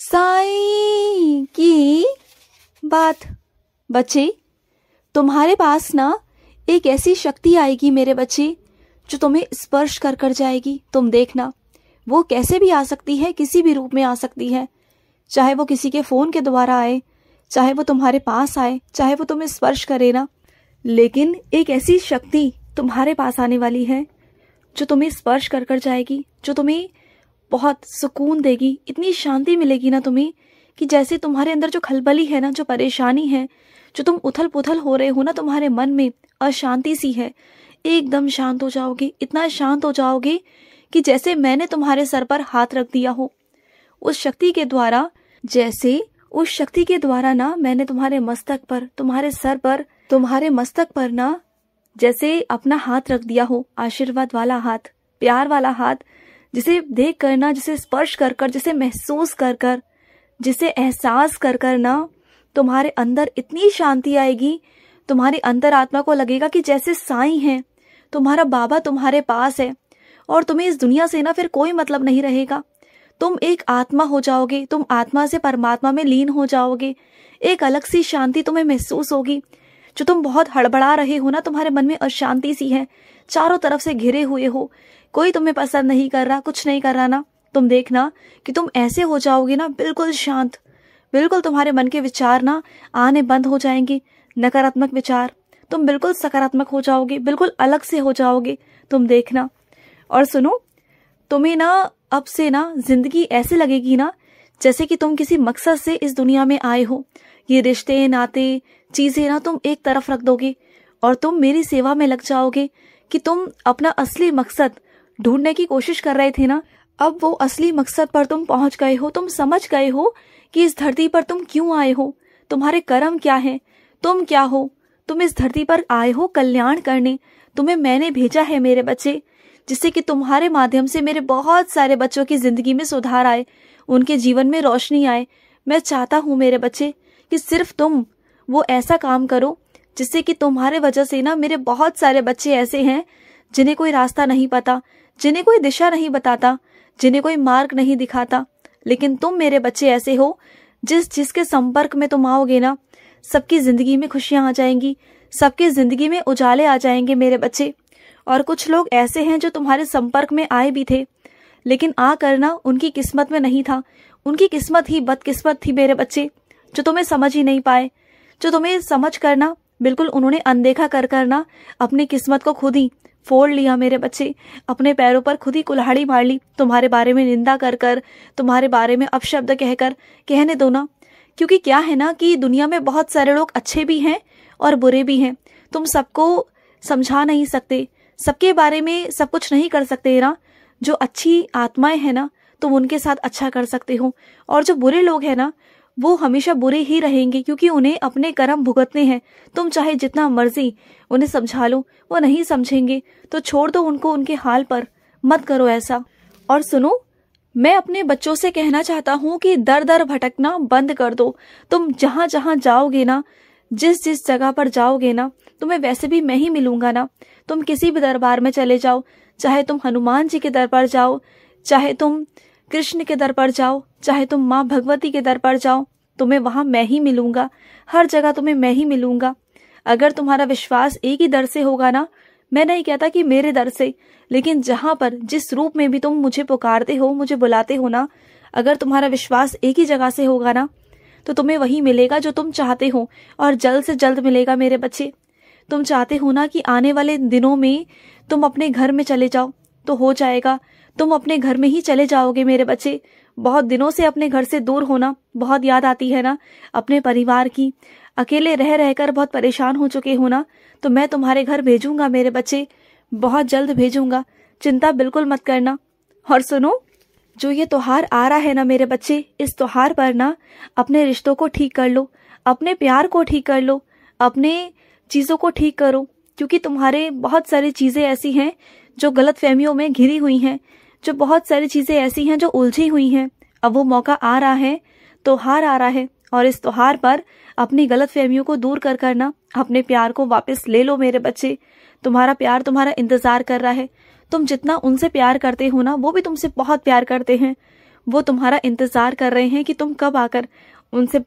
साई की बात बच्चे तुम्हारे पास ना एक ऐसी शक्ति आएगी मेरे बच्चे जो तुम्हें स्पर्श कर कर जाएगी तुम देखना वो कैसे भी आ सकती है किसी भी रूप में आ सकती है चाहे वो किसी के फ़ोन के द्वारा आए चाहे वो तुम्हारे पास आए चाहे वो तुम्हें स्पर्श करे ना लेकिन एक ऐसी शक्ति तुम्हारे पास आने वाली है जो तुम्हें स्पर्श कर कर जाएगी जो तुम्हें बहुत सुकून देगी इतनी शांति मिलेगी ना तुम्हें कि जैसे तुम्हारे अंदर जो खलबली है ना जो परेशानी है जो तुम उथल पुथल हो रहे हो ना तुम्हारे मन में अशांति सी है एकदम शांत हो जाओगे इतना शांत हो जाओगे कि जैसे मैंने तुम्हारे सर पर हाथ रख दिया हो उस शक्ति के द्वारा जैसे उस शक्ति के द्वारा ना मैंने तुम्हारे मस्तक पर तुम्हारे सर पर तुम्हारे मस्तक पर ना जैसे अपना हाथ रख दिया हो आशीर्वाद वाला हाथ प्यार वाला हाथ जिसे देख कर ना जिसे स्पर्श कर कर जिसे महसूस कर कर जिसे एहसास कर कर ना तुम्हारे अंदर इतनी शांति आएगी तुम्हारी अंतर आत्मा को लगेगा कि जैसे साई हैं तुम्हारा बाबा तुम्हारे पास है और तुम्हें इस दुनिया से ना फिर कोई मतलब नहीं रहेगा तुम एक आत्मा हो जाओगे तुम आत्मा से परमात्मा में लीन हो जाओगे एक अलग सी शांति तुम्हें महसूस होगी जो तुम बहुत हड़बड़ा रहे हो ना तुम्हारे मन में अशांति सी है चारों तरफ से घिरे हुए हो कोई तुम्हें पसंद नहीं कर रहा कुछ नहीं कर रहा ना तुम देखना कि तुम ऐसे हो जाओगे ना बिल्कुल शांत बिल्कुल तुम्हारे मन के विचार ना आने बंद हो जाएंगे नकारात्मक विचार तुम बिल्कुल सकारात्मक हो जाओगे बिल्कुल अलग से हो जाओगे तुम देखना और सुनो तुम्हें ना अब से ना जिंदगी ऐसे लगेगी ना जैसे कि तुम किसी मकसद से इस दुनिया में आए हो ये रिश्ते नाते चीजें ना तुम एक तरफ रख दोगे और तुम मेरी सेवा में लग जाओगे कि तुम अपना असली मकसद ढूंढने की कोशिश कर रहे थे ना अब वो असली मकसद पर तुम पहुंच गए हो तुम समझ गए हो कि इस धरती पर तुम क्यों आए हो तुम्हारे कर्म क्या हैं तुम क्या हो तुम इस धरती पर आए हो कल्याण करने तुम्हें मैंने भेजा है मेरे बच्चे जिससे कि तुम्हारे माध्यम से मेरे बहुत सारे बच्चों की जिंदगी में सुधार आए उनके जीवन में रोशनी आए मैं चाहता हूँ मेरे बच्चे कि सिर्फ तुम वो ऐसा काम करो जिससे कि तुम्हारे वजह से ना मेरे बहुत सारे बच्चे ऐसे हैं जिन्हें कोई रास्ता नहीं पता जिन्हें कोई दिशा नहीं बताता जिन्हें कोई मार्ग नहीं दिखाता लेकिन तुम मेरे बच्चे ऐसे हो जिस जिसके संपर्क में तुम आओगे ना सबकी जिंदगी में खुशियां आ जाएंगी सबकी जिंदगी में उजाले आ जाएंगे मेरे बच्चे और कुछ लोग ऐसे हैं जो तुम्हारे संपर्क में आए भी थे लेकिन आ करना उनकी किस्मत में नहीं था उनकी किस्मत ही बदकिस्मत थी मेरे बच्चे जो तुम्हें समझ ही नहीं पाए जो तुम्हें समझ करना बिल्कुल उन्होंने अनदेखा कर करना अपनी किस्मत को खुद ही फोड़ लिया मेरे बच्चे अपने पैरों पर खुद ही कुल्हाड़ी मार ली तुम्हारे बारे में निंदा कर कर तुम्हारे बारे में अपशब्द कहकर कहने दो ना क्योंकि क्या है ना कि दुनिया में बहुत सारे लोग अच्छे भी हैं और बुरे भी हैं तुम सबको समझा नहीं सकते सबके बारे में सब कुछ नहीं कर सकते ना जो अच्छी आत्माएं हैं ना तुम उनके साथ अच्छा कर सकते हो और जो बुरे लोग हैं ना वो हमेशा बुरे ही रहेंगे क्योंकि उन्हें अपने कर्म भुगतने हैं तुम चाहे जितना मर्जी उन्हें समझा लो वो नहीं समझेंगे तो छोड़ दो उनको उनके हाल पर मत करो ऐसा और सुनो मैं अपने बच्चों से कहना चाहता हूँ कि दर दर भटकना बंद कर दो तुम जहाँ जहाँ जाओगे ना जिस जिस जगह पर जाओगे ना तुम्हें वैसे भी मैं ही मिलूंगा ना तुम किसी भी दरबार में चले जाओ चाहे तुम हनुमान जी के दरबार जाओ चाहे तुम कृष्ण के दर पर जाओ चाहे तुम माँ भगवती के दर पर जाओ तुम्हें वहां मैं ही मिलूंगा हर जगह तुम्हें मैं ही मिलूंगा अगर तुम्हारा विश्वास एक ही दर से होगा ना मैं नहीं कहता कि मेरे दर से लेकिन जहां पर जिस रूप में भी तुम मुझे पुकारते हो मुझे बुलाते हो ना अगर तुम्हारा विश्वास एक ही जगह से होगा ना तो तुम्हें वही मिलेगा जो तुम चाहते हो और जल्द से जल्द मिलेगा मेरे बच्चे तुम चाहते हो ना कि आने वाले दिनों में तुम अपने घर में चले जाओ तो हो जाएगा तुम अपने घर में ही चले जाओगे मेरे बच्चे बहुत दिनों से अपने घर से दूर होना बहुत याद आती है ना अपने परिवार की अकेले रह रहकर बहुत परेशान हो चुके हो ना तो मैं तुम्हारे घर भेजूंगा मेरे बच्चे बहुत जल्द भेजूंगा चिंता बिल्कुल मत करना और सुनो जो ये त्योहार आ रहा है ना मेरे बच्चे इस त्योहार पर ना अपने रिश्तों को ठीक कर लो अपने प्यार को ठीक कर लो अपने चीज़ों को ठीक करो क्योंकि तुम्हारे बहुत सारी चीज़ें ऐसी हैं जो गलत फहमियों में घिरी हुई हैं जो बहुत सारी चीजें ऐसी हैं जो उलझी हुई हैं अब वो मौका आ रहा है त्योहार आ रहा है और इस त्योहार पर अपनी गलत फहमियों को दूर कर करना अपने प्यार को वापस ले लो मेरे बच्चे तुम्हारा प्यार तुम्हारा इंतजार कर रहा है तुम जितना उनसे प्यार करते हो ना वो भी तुमसे बहुत प्यार करते हैं वो तुम्हारा इंतजार कर रहे हैं कि तुम कब आकर उनसे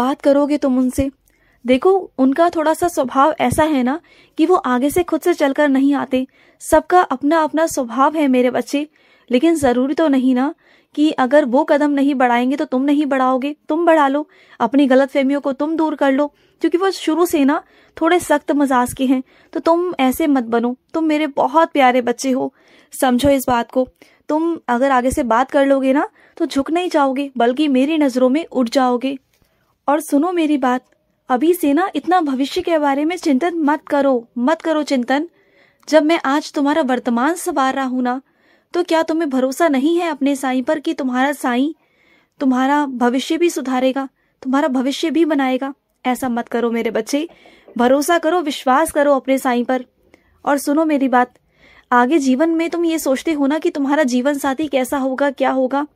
बात करोगे तुम उनसे देखो उनका थोड़ा सा स्वभाव ऐसा है ना कि वो आगे से खुद से चलकर नहीं आते सबका अपना अपना स्वभाव है मेरे बच्चे लेकिन जरूरी तो नहीं ना कि अगर वो कदम नहीं बढ़ाएंगे तो तुम नहीं बढ़ाओगे तुम बढ़ा लो अपनी गलत फहमियों को तुम दूर कर लो क्योंकि वो शुरू से ना थोड़े सख्त मजाज के हैं तो तुम ऐसे मत बनो तुम मेरे बहुत प्यारे बच्चे हो समझो इस बात को तुम अगर आगे से बात कर लोगे ना तो झुक नहीं जाओगे बल्कि मेरी नज़रों में उठ जाओगे और सुनो मेरी बात अभी से ना इतना भविष्य के बारे में चिंतन मत करो मत करो चिंतन जब मैं आज तुम्हारा वर्तमान सवार रहा हूं ना तो क्या तुम्हें भरोसा नहीं है अपने साई पर कि तुम्हारा साई तुम्हारा भविष्य भी सुधारेगा तुम्हारा भविष्य भी बनाएगा ऐसा मत करो मेरे बच्चे भरोसा करो विश्वास करो अपने साई पर और सुनो मेरी बात आगे जीवन में तुम ये सोचते हो ना कि तुम्हारा जीवन साथी कैसा होगा क्या होगा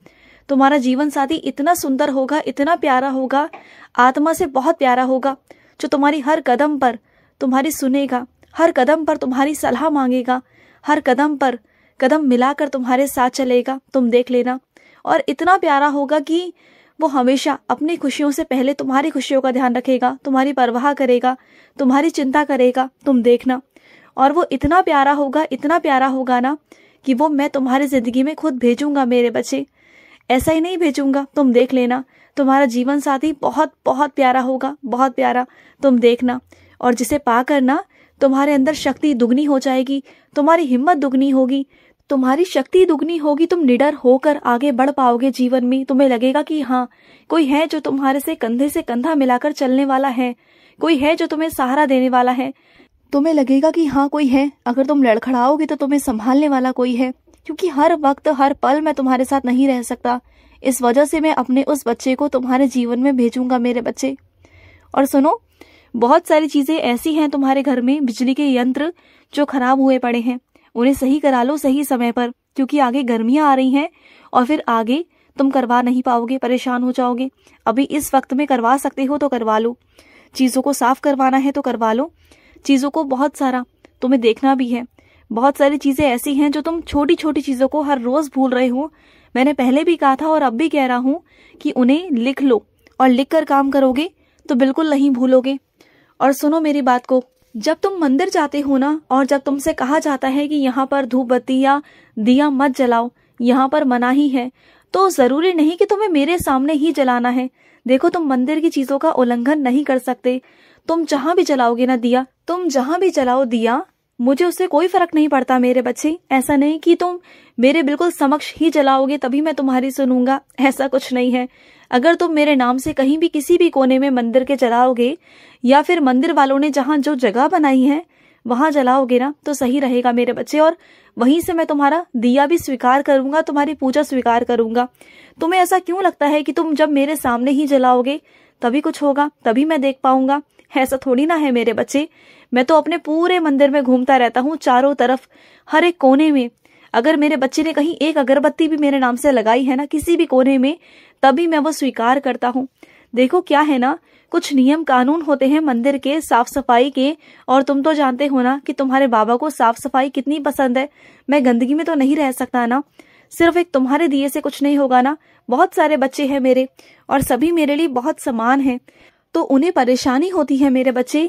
तुम्हारा जीवन साथी इतना सुंदर होगा इतना प्यारा होगा आत्मा से बहुत प्यारा होगा जो तुम्हारी हर कदम पर तुम्हारी सुनेगा हर कदम पर तुम्हारी सलाह मांगेगा हर कदम पर कदम मिलाकर तुम्हारे साथ चलेगा तुम देख लेना और इतना प्यारा होगा कि वो हमेशा अपनी खुशियों से पहले तुम्हारी खुशियों का ध्यान रखेगा तुम्हारी परवाह करेगा तुम्हारी चिंता करेगा तुम देखना और वो इतना प्यारा होगा इतना प्यारा होगा ना कि वो मैं तुम्हारी ज़िंदगी में खुद भेजूंगा मेरे बच्चे ऐसा ही नहीं भेजूंगा तुम देख लेना तुम्हारा जीवन साथी बहुत बहुत प्यारा होगा बहुत प्यारा तुम देखना और जिसे पा करना तुम्हारे अंदर शक्ति दुगनी हो जाएगी तुम्हारी हिम्मत दुगनी होगी तुम्हारी शक्ति दुगनी होगी तुम निडर होकर आगे बढ़ पाओगे जीवन में तुम्हें लगेगा कि हाँ कोई है जो तुम्हारे से कंधे से कंधा मिलाकर चलने वाला है कोई है जो तुम्हें सहारा देने वाला है तुम्हें लगेगा कि हाँ कोई है अगर तुम लड़खड़ाओगे तो तुम्हें संभालने वाला कोई है क्योंकि हर वक्त हर पल मैं तुम्हारे साथ नहीं रह सकता इस वजह से मैं अपने उस बच्चे को तुम्हारे जीवन में भेजूंगा मेरे बच्चे और सुनो बहुत सारी चीजें ऐसी हैं तुम्हारे घर में बिजली के यंत्र जो खराब हुए पड़े हैं उन्हें सही करा लो सही समय पर क्योंकि आगे गर्मियां आ रही हैं और फिर आगे तुम करवा नहीं पाओगे परेशान हो जाओगे अभी इस वक्त में करवा सकते हो तो करवा लो चीज़ों को साफ करवाना है तो करवा लो चीज़ों को बहुत सारा तुम्हें देखना भी है बहुत सारी चीज़ें ऐसी हैं जो तुम छोटी छोटी चीज़ों को हर रोज़ भूल रहे हो मैंने पहले भी कहा था और अब भी कह रहा हूँ कि उन्हें लिख लो और लिख कर काम करोगे तो बिल्कुल नहीं भूलोगे और सुनो मेरी बात को जब तुम मंदिर जाते हो ना और जब तुमसे कहा जाता है कि यहाँ पर धूप बत्ती या दिया मत जलाओ यहाँ पर मना ही है तो जरूरी नहीं कि तुम्हें मेरे सामने ही जलाना है देखो तुम मंदिर की चीजों का उल्लंघन नहीं कर सकते तुम जहाँ भी जलाओगे ना दिया तुम जहाँ भी जलाओ दिया मुझे उससे कोई फर्क नहीं पड़ता मेरे बच्चे ऐसा नहीं कि तुम मेरे बिल्कुल समक्ष ही जलाओगे तभी मैं तुम्हारी सुनूंगा ऐसा कुछ नहीं है अगर तुम मेरे नाम से कहीं भी किसी भी कोने में मंदिर के जलाओगे या फिर मंदिर वालों ने जहाँ जो जगह बनाई है वहां जलाओगे ना तो सही रहेगा मेरे बच्चे और वहीं से मैं तुम्हारा दिया भी स्वीकार करूंगा तुम्हारी पूजा स्वीकार करूंगा तुम्हें ऐसा क्यों लगता है कि तुम जब मेरे सामने ही जलाओगे तभी कुछ होगा तभी मैं देख पाऊंगा ऐसा थोड़ी ना है मेरे बच्चे मैं तो अपने पूरे मंदिर में घूमता रहता हूँ चारों तरफ हर एक कोने में अगर मेरे बच्चे ने कहीं एक अगरबत्ती भी मेरे नाम से लगाई है ना किसी भी कोने में तभी मैं वो स्वीकार करता हूँ देखो क्या है ना कुछ नियम कानून होते हैं मंदिर के साफ सफाई के और तुम तो जानते हो ना कि तुम्हारे बाबा को साफ सफाई कितनी पसंद है मैं गंदगी में तो नहीं रह सकता ना सिर्फ एक तुम्हारे दिए से कुछ नहीं होगा ना बहुत सारे बच्चे हैं मेरे और सभी मेरे लिए बहुत समान हैं तो उन्हें परेशानी होती है मेरे बच्चे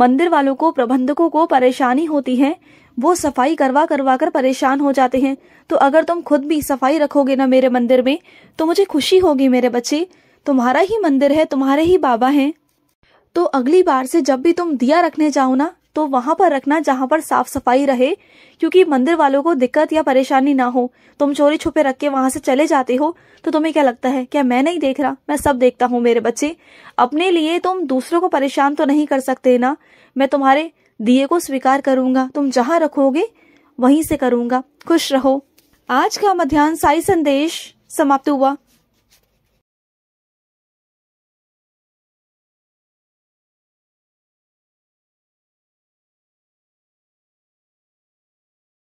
मंदिर वालों को प्रबंधकों को परेशानी होती है वो सफाई करवा करवा कर परेशान हो जाते हैं तो अगर तुम खुद भी सफाई रखोगे ना मेरे मंदिर में तो मुझे खुशी होगी मेरे बच्चे तुम्हारा ही मंदिर है तुम्हारे ही बाबा हैं तो अगली बार से जब भी तुम दिया रखने जाओ ना तो वहां पर रखना जहां पर साफ सफाई रहे क्योंकि मंदिर वालों को दिक्कत या परेशानी ना हो तुम चोरी छुपे रख के वहां से चले जाते हो तो तुम्हें क्या लगता है क्या मैं नहीं देख रहा मैं सब देखता हूँ मेरे बच्चे अपने लिए तुम दूसरों को परेशान तो नहीं कर सकते ना मैं तुम्हारे दिए को स्वीकार करूंगा तुम जहाँ रखोगे वहीं से करूंगा खुश रहो आज का मध्यान्ह साई संदेश समाप्त हुआ